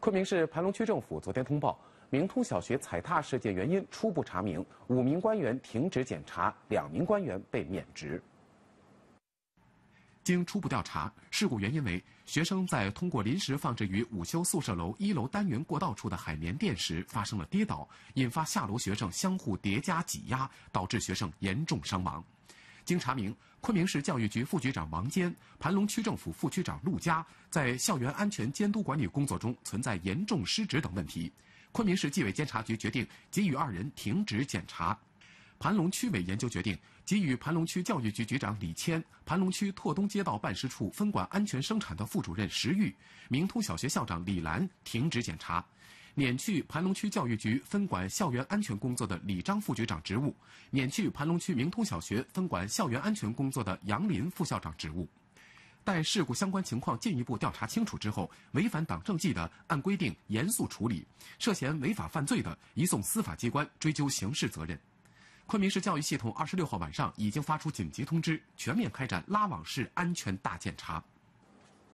昆明市盘龙区政府昨天通报，明通小学踩踏事件原因初步查明，五名官员停职检查，两名官员被免职。经初步调查，事故原因为学生在通过临时放置于午休宿舍楼一楼单元过道处的海绵垫时发生了跌倒，引发下楼学生相互叠加挤压，导致学生严重伤亡。经查明，昆明市教育局副局长王坚、盘龙区政府副区长陆佳在校园安全监督管理工作中存在严重失职等问题，昆明市纪委监察局决定给予二人停职检查，盘龙区委研究决定给予盘龙区教育局局长李谦、盘龙区拓东街道办事处分管安全生产的副主任石玉、明通小学校长李兰停职检查。免去盘龙区教育局分管校园安全工作的李章副局长职务，免去盘龙区明通小学分管校园安全工作的杨林副校长职务。待事故相关情况进一步调查清楚之后，违反党政纪的按规定严肃处理，涉嫌违法犯罪的移送司法机关追究刑事责任。昆明市教育系统二十六号晚上已经发出紧急通知，全面开展拉网式安全大检查。